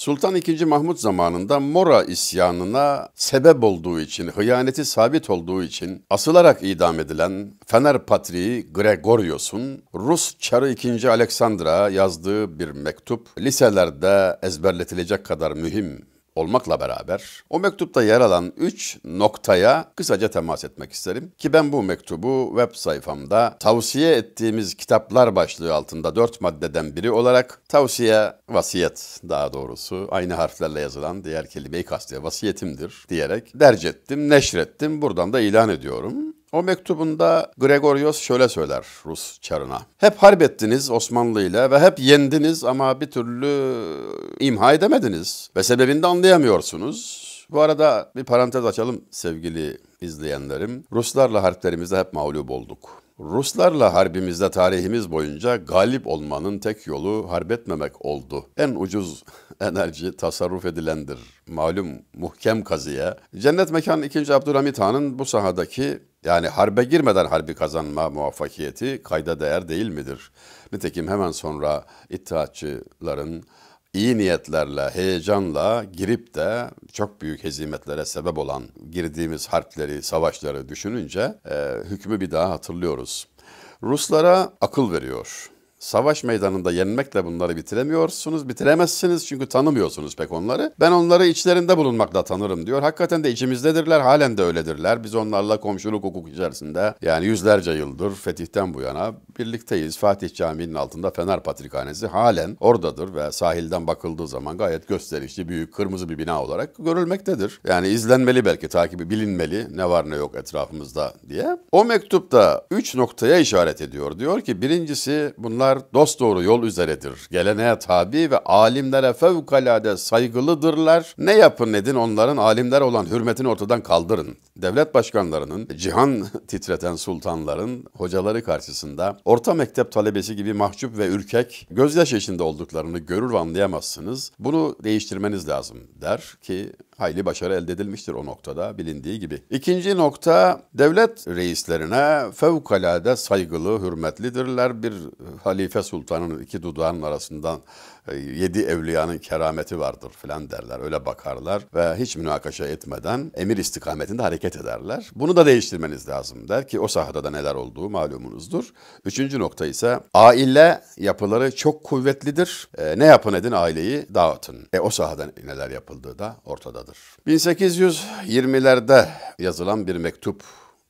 Sultan II. Mahmut zamanında Mora isyanına sebep olduğu için, hıyaneti sabit olduğu için asılarak idam edilen Fener Patriği Gregorios'un Rus Çarı II. Aleksandr'a yazdığı bir mektup liselerde ezberletilecek kadar mühim olmakla beraber o mektupta yer alan 3 noktaya kısaca temas etmek isterim. Ki ben bu mektubu web sayfamda tavsiye ettiğimiz kitaplar başlığı altında 4 maddeden biri olarak tavsiye vasiyet daha doğrusu aynı harflerle yazılan diğer kelimeyi kastediyor vasiyetimdir diyerek derc ettim, neşrettim. Buradan da ilan ediyorum. O mektubunda Gregorios şöyle söyler Rus çarına. Hep harbettiniz Osmanlı ile ve hep yendiniz ama bir türlü imha edemediniz ve sebebini de anlayamıyorsunuz. Bu arada bir parantez açalım sevgili izleyenlerim. Ruslarla harplerimizde hep mağlup olduk. Ruslarla harbimizde tarihimiz boyunca galip olmanın tek yolu harbetmemek oldu. En ucuz enerji tasarruf edilendir. Malum muhkem kazıya. Cennet Mekan 2. Abdülhamit Han'ın bu sahadaki yani harbe girmeden harbi kazanma muvaffakiyeti kayda değer değil midir? Nitekim hemen sonra İttihatçıların iyi niyetlerle, heyecanla girip de çok büyük hezimetlere sebep olan girdiğimiz harpleri, savaşları düşününce e, hükmü bir daha hatırlıyoruz. Ruslara akıl veriyor savaş meydanında yenmekle bunları bitiremiyorsunuz. Bitiremezsiniz çünkü tanımıyorsunuz pek onları. Ben onları içlerinde bulunmakla tanırım diyor. Hakikaten de içimizdedirler, halen de öyledirler. Biz onlarla komşuluk hukuk içerisinde yani yüzlerce yıldır fetihten bu yana birlikteyiz. Fatih Camii'nin altında Fener Patrikhanesi halen oradadır ve sahilden bakıldığı zaman gayet gösterişli büyük kırmızı bir bina olarak görülmektedir. Yani izlenmeli belki takibi bilinmeli ne var ne yok etrafımızda diye. O mektupta üç noktaya işaret ediyor. Diyor ki birincisi bunlar onlar dosdoğru yol üzeredir. Geleneğe tabi ve alimlere fevkalade saygılıdırlar. Ne yapın edin onların alimler olan hürmetini ortadan kaldırın. Devlet başkanlarının, cihan titreten sultanların hocaları karşısında orta mektep talebesi gibi mahcup ve ürkek gözyaşı içinde olduklarını görür ve anlayamazsınız. Bunu değiştirmeniz lazım der ki hayli başarı elde edilmiştir o noktada bilindiği gibi. İkinci nokta devlet reislerine fevkalade saygılı, hürmetlidirler. Bir halife Halife Sultan'ın iki dudağının arasından e, yedi evliyanın kerameti vardır filan derler. Öyle bakarlar ve hiç münakaşa etmeden emir istikametinde hareket ederler. Bunu da değiştirmeniz lazım der ki o sahada da neler olduğu malumunuzdur. Üçüncü nokta ise aile yapıları çok kuvvetlidir. E, ne yapın edin aileyi dağıtın. E o sahada neler yapıldığı da ortadadır. 1820'lerde yazılan bir mektup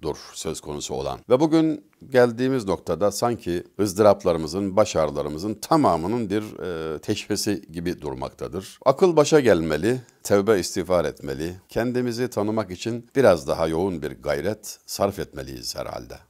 dur söz konusu olan. Ve bugün geldiğimiz noktada sanki ızdıraplarımızın, baş ağrılarımızın tamamının bir e, teşhisi gibi durmaktadır. Akıl başa gelmeli, tevbe istiğfar etmeli, kendimizi tanımak için biraz daha yoğun bir gayret sarf etmeliyiz herhalde.